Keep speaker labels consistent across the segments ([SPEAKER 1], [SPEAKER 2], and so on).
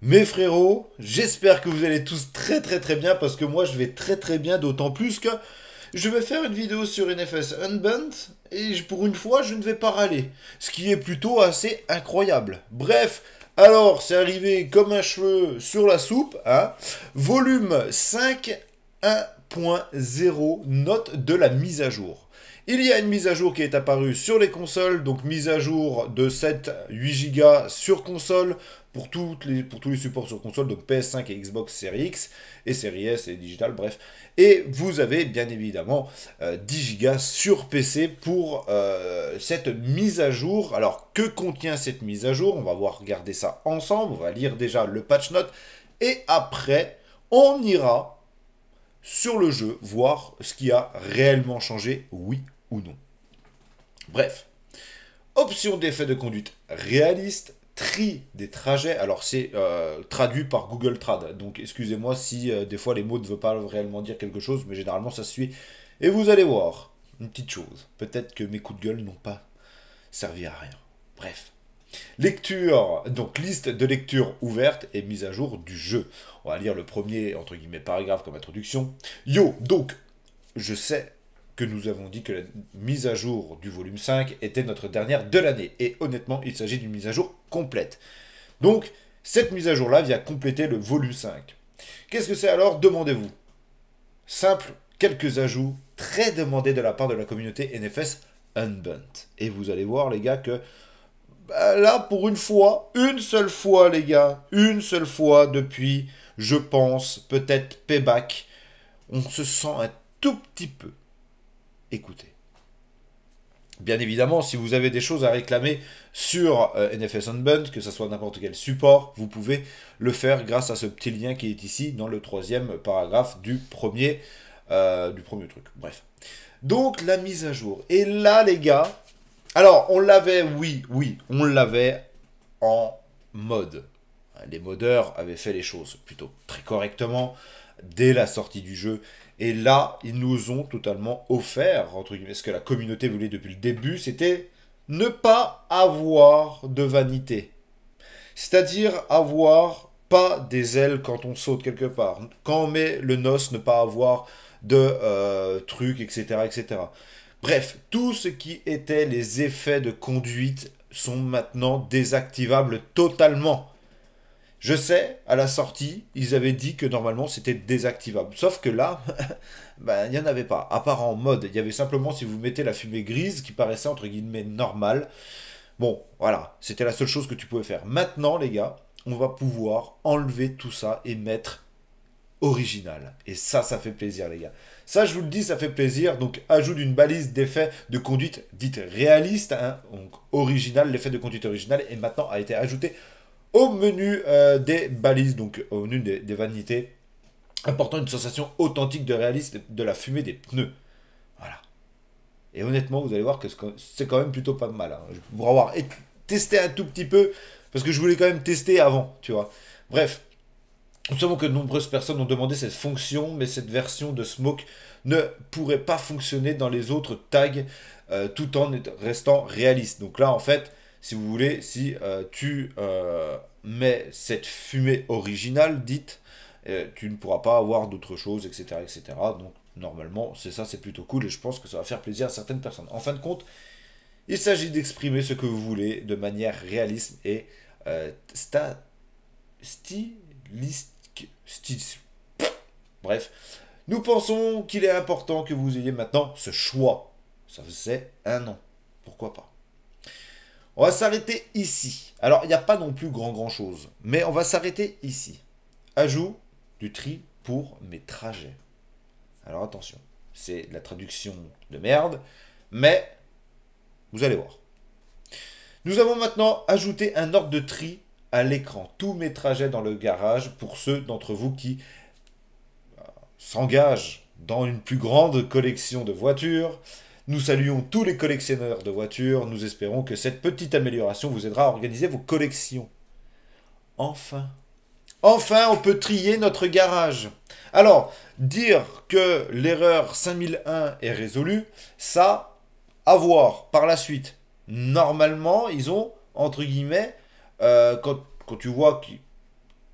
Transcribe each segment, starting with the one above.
[SPEAKER 1] Mes frérots, j'espère que vous allez tous très très très bien parce que moi je vais très très bien d'autant plus que je vais faire une vidéo sur NFS Unbent et pour une fois je ne vais pas râler, ce qui est plutôt assez incroyable. Bref, alors c'est arrivé comme un cheveu sur la soupe, hein volume 1.0, note de la mise à jour. Il y a une mise à jour qui est apparue sur les consoles, donc mise à jour de 7-8 Go sur console pour, tous les supports sur console, donc PS5 et Xbox Series X, et Series S et Digital, bref. Et vous avez bien évidemment 10 euh, Go sur PC pour euh, cette mise à jour. Alors que contient cette mise à jour On va voir regarder ça ensemble, on va lire déjà le patch note, et après on ira sur le jeu, voir ce qui a réellement changé, oui ou non. Bref, option d'effet de conduite réaliste, tri des trajets. Alors c'est euh, traduit par Google Trad, donc excusez-moi si euh, des fois les mots ne veulent pas réellement dire quelque chose, mais généralement ça suit. Et vous allez voir une petite chose. Peut-être que mes coups de gueule n'ont pas servi à rien. Bref. Lecture, donc liste de lecture ouverte et mise à jour du jeu. On va lire le premier, entre guillemets, paragraphe comme introduction. Yo, donc, je sais que nous avons dit que la mise à jour du volume 5 était notre dernière de l'année. Et honnêtement, il s'agit d'une mise à jour complète. Donc, cette mise à jour-là vient compléter le volume 5. Qu'est-ce que c'est alors Demandez-vous. Simple, quelques ajouts très demandés de la part de la communauté NFS Unbunt. Et vous allez voir, les gars, que bah, là, pour une fois, une seule fois, les gars, une seule fois depuis, je pense, peut-être payback, on se sent un tout petit peu Écoutez, Bien évidemment, si vous avez des choses à réclamer sur euh, NFS Unbund, que ce soit n'importe quel support, vous pouvez le faire grâce à ce petit lien qui est ici dans le troisième paragraphe du premier, euh, du premier truc. Bref. Donc la mise à jour. Et là, les gars, alors on l'avait, oui, oui, on l'avait en mode. Les modeurs avaient fait les choses plutôt très correctement dès la sortie du jeu. Et là, ils nous ont totalement offert, entre guillemets, ce que la communauté voulait depuis le début, c'était ne pas avoir de vanité. C'est-à-dire avoir pas des ailes quand on saute quelque part. Quand on met le nos, ne pas avoir de euh, trucs, etc., etc. Bref, tout ce qui était les effets de conduite sont maintenant désactivables totalement. Je sais, à la sortie, ils avaient dit que normalement c'était désactivable. Sauf que là, ben, il n'y en avait pas. À part en mode, il y avait simplement si vous mettez la fumée grise qui paraissait entre guillemets normale. Bon, voilà, c'était la seule chose que tu pouvais faire. Maintenant, les gars, on va pouvoir enlever tout ça et mettre original. Et ça, ça fait plaisir, les gars. Ça, je vous le dis, ça fait plaisir. Donc, ajout d'une balise d'effet de conduite dite réaliste, hein. donc original, l'effet de conduite original Et maintenant a été ajouté euh, euh, au menu des balises, donc au menu des, vanités, apportant une sensation authentique de réalisme de la fumée des pneus. Voilà. Et honnêtement, vous allez voir que c'est quand même plutôt pas mal. Hein. Pour avoir testé un tout petit peu, parce que je voulais quand même tester avant, tu vois. Bref, nous savons que de nombreuses personnes ont demandé cette fonction, mais cette version de Smoke ne pourrait pas fonctionner dans les autres tags euh, tout en restant réaliste. Donc là, en fait, si vous voulez, si euh, tu euh, mets cette fumée originale dite, euh, tu ne pourras pas avoir d'autres choses, etc., etc. Donc normalement, c'est ça, c'est plutôt cool et je pense que ça va faire plaisir à certaines personnes. En fin de compte, il s'agit d'exprimer ce que vous voulez de manière réaliste et sta stylistique. Bref, nous pensons qu'il est important que vous ayez maintenant ce choix. Ça faisait un an. Pourquoi pas on va s'arrêter ici. Alors, il n'y a pas non plus grand grand chose, mais on va s'arrêter ici. Ajout du tri pour mes trajets. Alors attention, c'est la traduction de merde, mais vous allez voir. Nous avons maintenant ajouté un ordre de tri à l'écran. Tous mes trajets dans le garage pour ceux d'entre vous qui euh, s'engagent dans une plus grande collection de voitures, nous saluons tous les collectionneurs de voitures. Nous espérons que cette petite amélioration vous aidera à organiser vos collections. Enfin. Enfin, on peut trier notre garage. Alors, dire que l'erreur 5001 est résolue, ça, à voir par la suite. Normalement, ils ont, entre guillemets, euh, quand, quand, tu vois qui...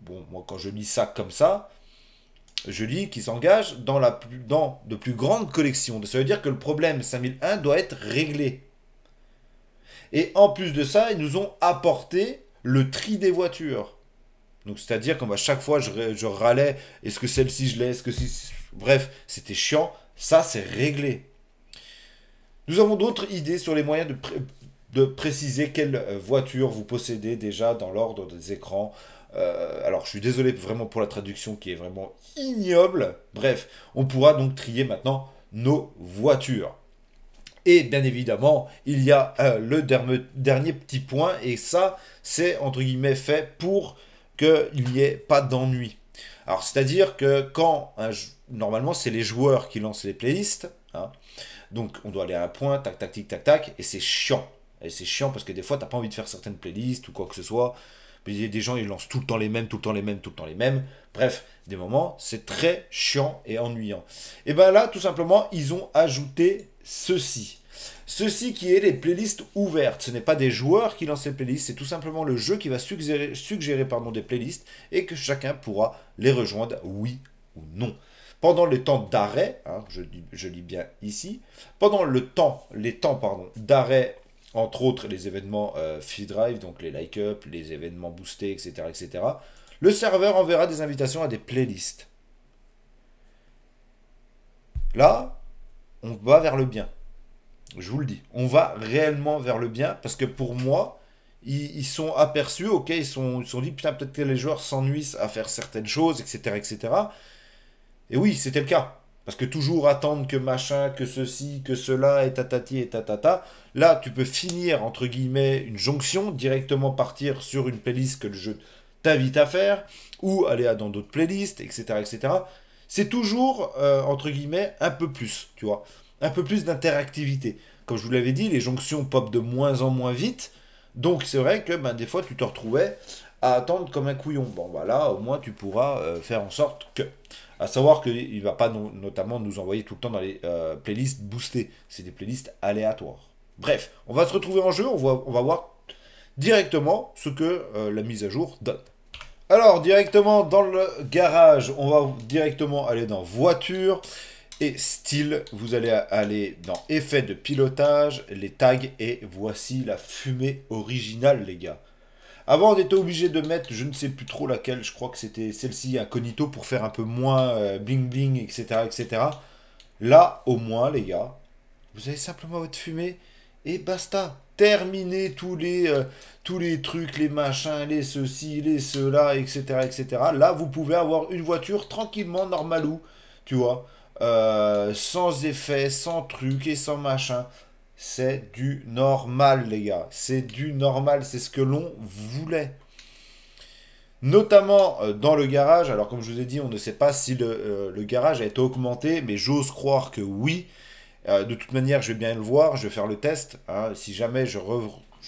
[SPEAKER 1] Bon, moi, quand je lis ça comme ça, je lis, qui s'engage dans, la dans de plus grandes collections. Ça veut dire que le problème 5001 doit être réglé. Et en plus de ça, ils nous ont apporté le tri des voitures. Donc c'est-à-dire qu'à chaque fois, je, râlais, est-ce que celle-ci je l'ai, que Bref, c'était chiant, ça c'est réglé. Nous avons d'autres idées sur les moyens de, de préciser quelles euh, voitures vous possédez déjà dans l'ordre des écrans. Euh, alors, je suis désolé vraiment pour la traduction qui est vraiment ignoble. Bref, on pourra donc trier maintenant nos voitures. Et bien évidemment, il y a euh, le dernier petit point, et ça, c'est entre guillemets fait pour qu'il n'y ait pas d'ennui. Alors, c'est-à-dire que quand, normalement, c'est les joueurs qui lancent les playlists, hein. donc on doit aller à un point, tac, tac, tic, tac, tac, et c'est chiant. Et c'est chiant parce que des fois, tu n'as pas envie de faire certaines playlists ou quoi que ce soit il y a des gens, ils lancent tout le temps les mêmes, tout le temps les mêmes, tout le temps les mêmes. Bref, des moments, c'est très chiant et ennuyant. Et bien là, tout simplement, ils ont ajouté ceci. Ceci qui est les playlists ouvertes. Ce n'est pas des joueurs qui lancent les playlists, c'est tout simplement le jeu qui va suggérer, suggérer pardon, des playlists et que chacun pourra les rejoindre, oui ou non pendant les temps d'arrêt, hein, je, je, lis bien ici, pendant le temps, les temps pardon, d'arrêt entre autres les événements euh, feedrive, drive donc les like-up, les événements boostés, etc., etc., le serveur enverra des invitations à des playlists. Là, on va vers le bien. Je vous le dis, on va réellement vers le bien parce que pour moi, ils, sont aperçus, ok, ils sont, sont dit, putain, peut-être que les joueurs s'ennuient à faire certaines choses, etc., etc. Et oui, c'était le cas. Parce que toujours attendre que machin, que ceci, que cela, et tatati, et tatata. Là, tu peux finir, entre guillemets, une jonction, directement partir sur une playlist que le jeu t'invite à faire, ou aller dans d'autres playlists, etc. etc. C'est toujours, euh, entre guillemets, un peu plus, tu vois. Un peu plus d'interactivité. Comme je vous l'avais dit, les jonctions pop de moins en moins vite. Donc c'est vrai que ben, des fois, tu te retrouvais à attendre comme un couillon. Bon, voilà, bah au moins tu pourras euh, faire en sorte que. À savoir qu'il ne va pas notamment nous envoyer tout le temps dans les euh, playlists boostées. C'est des playlists aléatoires. Bref, on va se retrouver en jeu, on va, voir directement ce que euh, la mise à jour donne. Alors, directement dans le garage, on va directement aller dans voiture et style. Vous allez aller dans effet de pilotage, les tags, et voici la fumée originale, les gars. Avant, on était obligé de mettre, je ne sais plus trop laquelle, je crois que c'était celle-ci, incognito, pour faire un peu moins euh, bling bling, etc., etc. Là, au moins, les gars, vous avez simplement votre fumée et basta. terminer tous les, euh, tous les trucs, les machins, les ceci, les cela, etc., etc. Là, vous pouvez avoir une voiture tranquillement, normalou, tu vois, euh, sans effet, sans truc et sans machin. C'est du normal, les gars. C'est du normal. C'est ce que l'on voulait. Notamment euh, dans le garage. Alors, comme je vous ai dit, on ne sait pas si le, euh, garage a été augmenté, mais j'ose croire que oui. Euh, de toute manière, je vais bien le voir. Je vais faire le test. Hein. Si jamais je,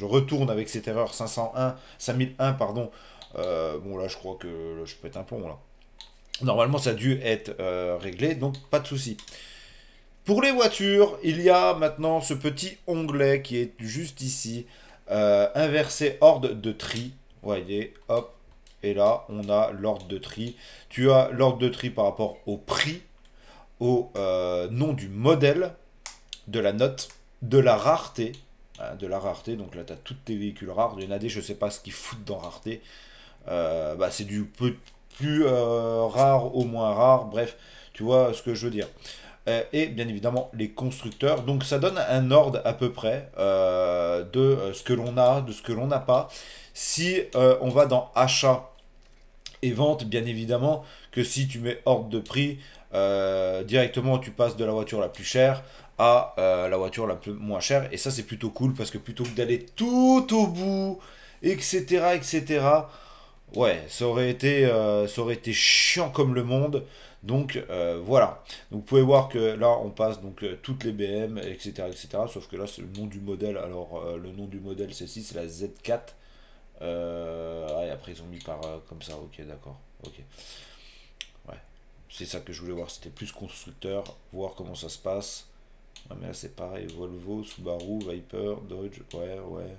[SPEAKER 1] retourne avec cette erreur 501, 5001, pardon. bon, là, je crois que je peux être un plomb, là. Normalement, ça a dû être réglé, donc pas de souci. Pour les voitures, il y a maintenant ce petit onglet qui est juste ici, euh, inversé ordre de tri. Vous voyez, hop, et là, on a l'ordre de tri. Tu as l'ordre de tri par rapport au prix, au euh, nom du modèle, de la note, de la rareté. Hein, de la rareté, donc là, tu as tous tes véhicules rares. Il y des, je sais pas ce qu'ils foutent dans rareté. Euh, bah, c'est du peu, plus rare au moins rare. Bref, tu vois ce que je veux dire. Euh, et bien évidemment les constructeurs. Donc ça donne un ordre à peu près euh, de euh, ce que l'on a, de ce que l'on n'a pas. Si on va dans achat et vente, bien évidemment que si tu mets ordre de prix, directement tu passes de la voiture la plus chère à la voiture la plus, moins chère. Et ça c'est plutôt cool parce que plutôt que d'aller tout au bout, etc., etc., ouais, ça aurait été, ça aurait été chiant comme le monde. Donc euh, voilà. Donc vous pouvez voir que là on passe donc euh, toutes les BM, etc. etc. Sauf que là c'est le nom du modèle. Alors euh, le nom du modèle celle c'est la Z4. et après ils ont mis par comme ça, ok d'accord. Ok. Ouais. C'est ça que je voulais voir. C'était plus constructeur, voir comment ça se passe. Ouais, mais là c'est pareil, Volvo, Subaru, Viper, Dodge, ouais, ouais.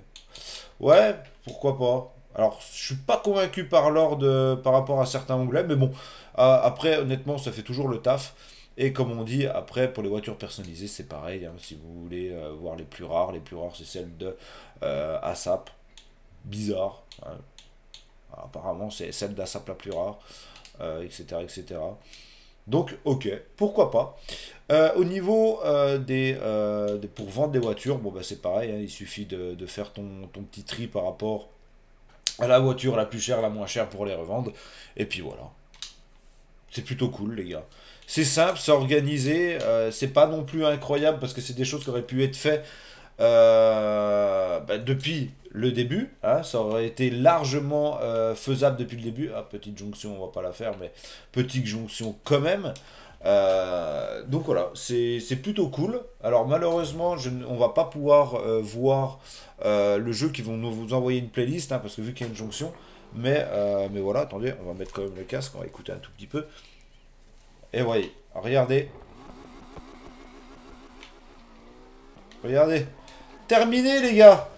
[SPEAKER 1] Ouais, pourquoi pas. Alors, je suis pas convaincu par l'ordre par rapport à certains onglets, mais bon, euh, après, honnêtement, ça fait toujours le taf. Et comme on dit, après, pour les voitures personnalisées, c'est pareil. Hein, si vous voulez euh, voir les plus rares, les plus rares, c'est celle de euh, ASAP. Bizarre. Hein. apparemment, c'est celle d'ASAP la plus rare, etc., etc. Donc, ok, pourquoi pas. au niveau des, Pour vendre des voitures, bon, bah, c'est pareil, hein, il suffit de, faire ton, petit tri par rapport la voiture la plus chère, la moins chère pour les revendre. Et puis voilà. C'est plutôt cool, les gars. C'est simple, c'est organisé. Euh, c'est pas non plus incroyable parce que c'est des choses qui auraient pu être faites euh, bah, depuis le début. Hein. ça aurait été largement euh, faisable depuis le début. Ah, petite jonction, on va pas la faire, mais petite jonction quand même. Euh, donc voilà, c'est plutôt cool. Alors malheureusement, je, on va pas pouvoir euh, voir euh, le jeu qui vont nous vous envoyer une playlist, hein, parce que vu qu'il y a une jonction. Mais, mais voilà, attendez, on va mettre quand même le casque, on va écouter un tout petit peu. Et voyez, regardez. Regardez. Terminé les gars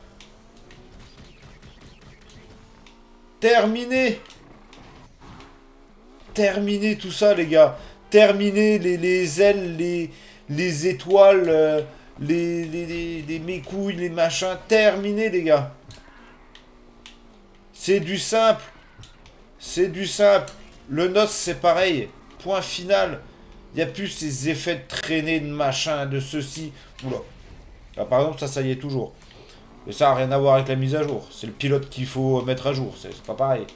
[SPEAKER 1] Terminé Terminé tout ça les gars terminé les, ailes, les, les étoiles, euh, les, les, mécouilles, les machins. Terminé, les gars. C'est du simple. C'est du simple. Le noce, c'est pareil. Point final. Il n'y a plus ces effets de traînée, de machin, de ceci. Oula. Là, ah, par exemple, ça, ça y est toujours. Mais ça n'a rien à voir avec la mise à jour. C'est le pilote qu'il faut mettre à jour. C'est pas pareil.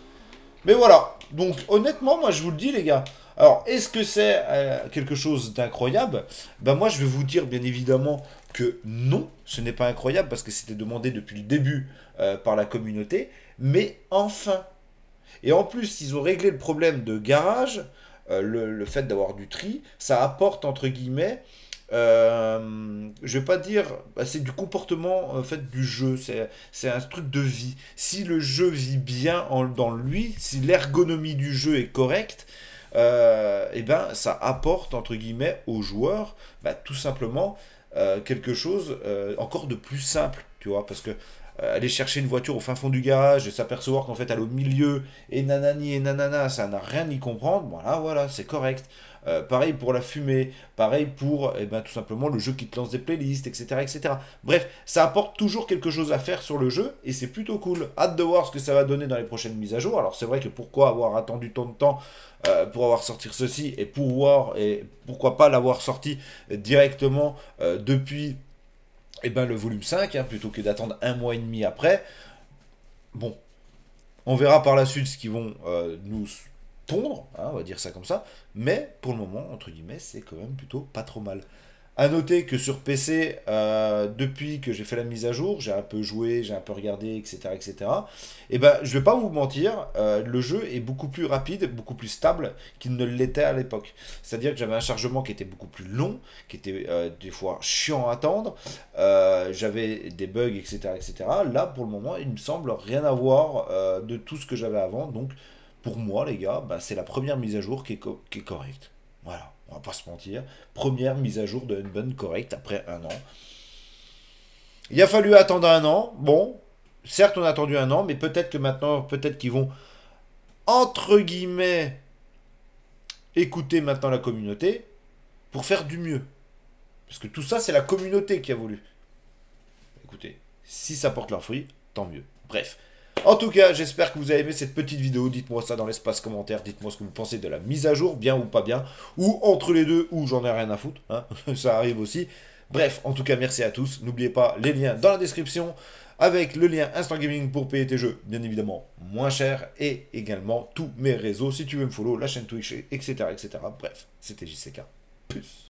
[SPEAKER 1] Mais voilà. Donc, honnêtement, moi, je vous le dis, les gars. Alors, est-ce que c'est euh, quelque chose d'incroyable Ben moi, je vais vous dire bien évidemment que non, ce n'est pas incroyable parce que c'était demandé depuis le début euh, par la communauté, mais enfin. Et en plus, ils ont réglé le problème de garage, euh, le, fait d'avoir du tri, ça apporte entre guillemets euh, je vais pas dire, bah, c'est du comportement fait du jeu, c'est un truc de vie. Si le jeu vit bien dans lui, si l'ergonomie du jeu est correcte, et euh, eh ben, ça apporte, entre guillemets, aux joueurs, bah, tout simplement, euh, quelque chose euh, encore de plus simple, tu vois, parce que euh, aller chercher une voiture au fin fond du garage et s'apercevoir qu'en fait elle est au milieu et nanani et nanana, ça n'a rien à y comprendre, voilà, voilà, c'est correct. Euh, pareil pour la fumée, pareil pour eh ben, tout simplement le jeu qui te lance des playlists, etc., etc. Bref, ça apporte toujours quelque chose à faire sur le jeu et c'est plutôt cool. Hâte de voir ce que ça va donner dans les prochaines mises à jour. Alors c'est vrai que pourquoi avoir attendu tant de temps euh, pour avoir sorti ceci et pouvoir et pourquoi pas l'avoir sorti directement depuis et eh ben le volume 5, hein, plutôt que d'attendre un mois et demi après, bon, on verra par la suite ce qu'ils vont euh, nous pondre, hein, on va dire ça comme ça, mais pour le moment, entre guillemets, c'est quand même plutôt pas trop mal. À noter que sur PC, euh, depuis que j'ai fait la mise à jour, j'ai un peu joué, j'ai un peu regardé, etc., etc. Et eh ben, je vais pas vous mentir, euh, le jeu est beaucoup plus rapide, beaucoup plus stable qu'il ne l'était à l'époque. C'est-à-dire que j'avais un chargement qui était beaucoup plus long, qui était euh, des fois chiant à attendre. j'avais des bugs, etc., etc. Là, pour le moment, il me semble rien avoir de tout ce que j'avais avant. Donc, pour moi, les gars, bah, c'est la première mise à jour qui qui est correcte. Voilà on va pas se mentir. Première mise à jour de Unbun correcte après un an. Il a fallu attendre un an. Bon, certes, on a attendu un an, mais peut-être que maintenant, peut-être qu'ils vont, entre guillemets, écouter maintenant la communauté pour faire du mieux. Parce que tout ça, c'est la communauté qui a voulu. Écoutez, si ça porte leurs fruits, tant mieux. Bref, en tout cas, j'espère que vous avez aimé cette petite vidéo. Dites-moi ça dans l'espace commentaire. Dites-moi ce que vous pensez de la mise à jour, bien ou pas bien. Ou entre les deux, ou j'en ai rien à foutre. Hein. ça arrive aussi. Bref, en tout cas, merci à tous. N'oubliez pas les liens dans la description avec le lien Instant Gaming pour payer tes jeux, bien évidemment moins cher, et également tous mes réseaux si tu veux me follow, la chaîne Twitch, etc. etc. Bref, c'était JCK. Plus.